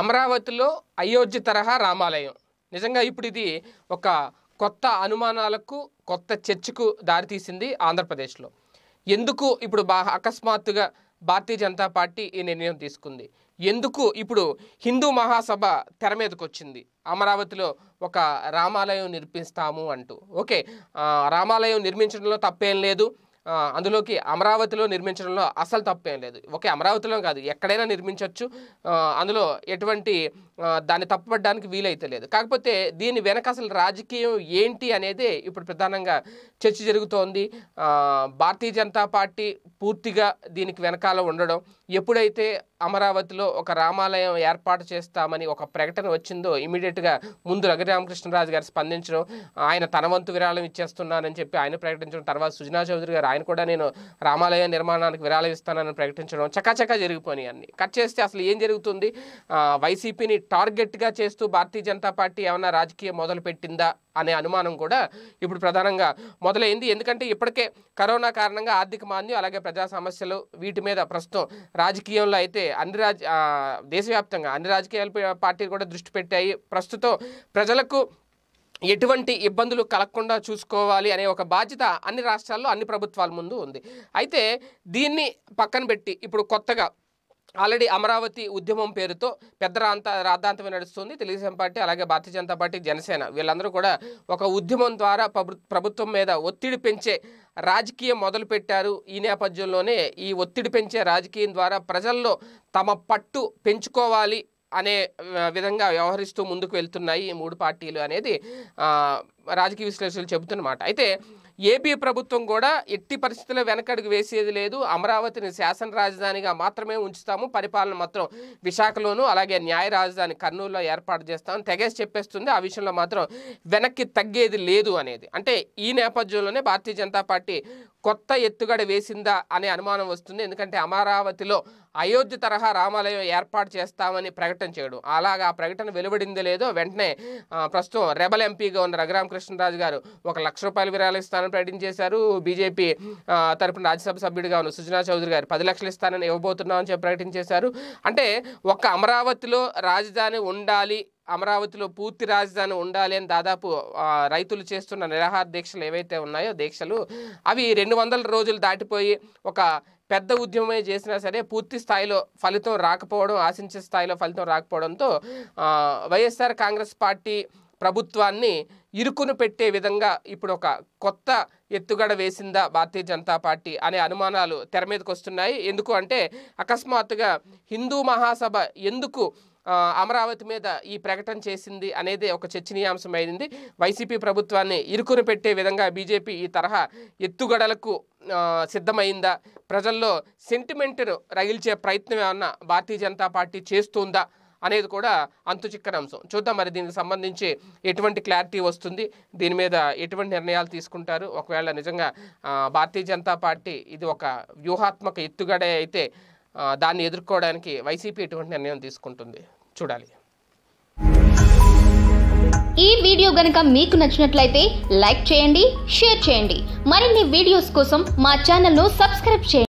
అమరావతిలో అయోధ్య తరహా రామాలయం నిజంగా ఇప్పుడు ఇది ఒక కొత్త అనుమానాలకు కొత్త చర్చకు దారితీసింది ఆంధ్రప్రదేశ్లో ఎందుకు ఇప్పుడు బా అకస్మాత్తుగా భారతీయ జనతా పార్టీ ఈ నిర్ణయం తీసుకుంది ఎందుకు ఇప్పుడు హిందూ మహాసభ తెర మీదకు వచ్చింది అమరావతిలో ఒక రామాలయం నిర్మిస్తాము అంటూ ఓకే రామాలయం నిర్మించడంలో తప్పేం లేదు అందులోకి అమరావతిలో నిర్మించడంలో అసలు తప్పేం లేదు ఓకే అమరావతిలో కాదు ఎక్కడైనా నిర్మించవచ్చు అందులో ఎటువంటి దాన్ని తప్పుపడడానికి వీలైతే లేదు కాకపోతే దీని వెనక అసలు రాజకీయం ఏంటి అనేది ఇప్పుడు ప్రధానంగా చర్చ జరుగుతోంది భారతీయ జనతా పార్టీ పూర్తిగా దీనికి వెనకాల ఉండడం ఎప్పుడైతే అమరావతిలో ఒక రామాలయం ఏర్పాటు చేస్తామని ఒక ప్రకటన వచ్చిందో ఇమీడియట్గా ముందు రఘురామకృష్ణరాజు గారు స్పందించడం ఆయన తన వంతు విరాళం ఇచ్చేస్తున్నానని చెప్పి ఆయన ప్రకటించడం తర్వాత సుజనా చౌదరి గారు ఆయన కూడా నేను రామాలయ నిర్మాణానికి విరాళం ఇస్తానని ప్రకటించడం చకాచకా జరిగిపోయినాయి అన్ని కట్ చేస్తే అసలు ఏం జరుగుతుంది వైసీపీని టార్గెట్గా చేస్తూ భారతీయ జనతా పార్టీ ఏమైనా రాజకీయం మొదలుపెట్టిందా అనే అనుమానం కూడా ఇప్పుడు ప్రధానంగా మొదలైంది ఎందుకంటే ఇప్పటికే కరోనా కారణంగా ఆర్థిక మాంద్యం అలాగే ప్రజా సమస్యలు వీటి మీద ప్రస్తుతం రాజకీయంలో అయితే అన్ని రాజ దేశవ్యాప్తంగా అన్ని రాజకీయ పార్టీలు కూడా దృష్టి పెట్టాయి ప్రస్తుతం ప్రజలకు ఎటువంటి ఇబ్బందులు కలగకుండా చూసుకోవాలి అనే ఒక బాధ్యత అన్ని రాష్ట్రాల్లో అన్ని ప్రభుత్వాల ముందు ఉంది అయితే దీన్ని పక్కన పెట్టి ఇప్పుడు కొత్తగా ఆల్రెడీ అమరావతి ఉద్యమం పేరుతో పెద్ద రాంత రాద్ధాంతమే నడుస్తుంది తెలుగుదేశం పార్టీ అలాగే భారతీయ జనతా పార్టీ జనసేన వీళ్ళందరూ కూడా ఒక ఉద్యమం ద్వారా ప్రభుత్వం మీద ఒత్తిడి పెంచే రాజకీయం మొదలుపెట్టారు ఈ నేపథ్యంలోనే ఈ ఒత్తిడి పెంచే రాజకీయం ద్వారా ప్రజల్లో తమ పట్టు పెంచుకోవాలి అనే విధంగా వ్యవహరిస్తూ ముందుకు వెళ్తున్నాయి ఈ మూడు పార్టీలు అనేది రాజకీయ విశ్లేషకులు చెబుతున్నమాట అయితే ఏపీ ప్రభుత్వం కూడా ఎట్టి పరిస్థితుల్లో వెనకడుగు వేసేది లేదు అమరావతిని శాసన రాజధానిగా మాత్రమే ఉంచుతాము పరిపాలన మాత్రం విశాఖలోను అలాగే న్యాయ రాజధాని కర్నూలులో ఏర్పాటు చేస్తాం తెగేసి చెప్పేస్తుంది ఆ విషయంలో మాత్రం వెనక్కి తగ్గేది లేదు అనేది అంటే ఈ నేపథ్యంలోనే భారతీయ జనతా పార్టీ కొత్త ఎత్తుగడ వేసిందా అనే అనుమానం వస్తుంది ఎందుకంటే అమరావతిలో అయోధ్య తరహా రామాలయం ఏర్పాటు చేస్తామని ప్రకటన చేయడం అలాగా ఆ ప్రకటన వెలువడింది లేదో వెంటనే ప్రస్తుతం రెబల్ ఎంపీగా ఉన్న రఘురామకృష్ణరాజు గారు ఒక లక్ష రూపాయలు విరాళిస్తాను ఇస్తానని ప్రకటన చేశారు బీజేపీ తరపున రాజ్యసభ సభ్యుడిగా ఉన్న సుజనా చౌదరి గారు పది లక్షలు ఇస్తానని ఇవ్వబోతున్నామని చెప్పి ప్రకటన చేశారు అంటే ఒక్క అమరావతిలో రాజధాని ఉండాలి అమరావతిలో పూర్తి రాజధాని ఉండాలి అని దాదాపు రైతులు చేస్తున్న నిరాహార దీక్షలు ఏవైతే ఉన్నాయో దీక్షలు అవి రెండు వందల రోజులు దాటిపోయి ఒక పెద్ద ఉద్యమమే చేసినా సరే పూర్తి స్థాయిలో ఫలితం రాకపోవడం ఆశించే స్థాయిలో ఫలితం రాకపోవడంతో వైఎస్ఆర్ కాంగ్రెస్ పార్టీ ప్రభుత్వాన్ని ఇరుకును పెట్టే విధంగా ఇప్పుడు ఒక కొత్త ఎత్తుగడ వేసిందా భారతీయ జనతా పార్టీ అనే అనుమానాలు తెర మీదకి వస్తున్నాయి ఎందుకు అంటే అకస్మాత్తుగా హిందూ మహాసభ ఎందుకు అమరావతి మీద ఈ ప్రకటన చేసింది అనేది ఒక చర్చనీయాంశం అయింది వైసీపీ ప్రభుత్వాన్ని ఇరుకును పెట్టే విధంగా బీజేపీ ఈ తరహా ఎత్తుగడలకు సిద్ధమైందా ప్రజల్లో సెంటిమెంట్ను రగిల్చే ప్రయత్నం ఏమన్నా భారతీయ జనతా పార్టీ చేస్తుందా అనేది కూడా చిక్కని అంశం చూద్దాం మరి దీనికి సంబంధించి ఎటువంటి క్లారిటీ వస్తుంది దీని మీద ఎటువంటి నిర్ణయాలు తీసుకుంటారు ఒకవేళ నిజంగా భారతీయ జనతా పార్టీ ఇది ఒక వ్యూహాత్మక ఎత్తుగడే అయితే దాన్ని ఎదుర్కోవడానికి వైసీపీ ఎటువంటి నిర్ణయం తీసుకుంటుంది చూడాలి ఈ వీడియో గనక మీకు నచ్చినట్లయితే లైక్ చేయండి షేర్ చేయండి మరిన్ని వీడియోస్ కోసం మా ను సబ్స్క్రైబ్ చేయండి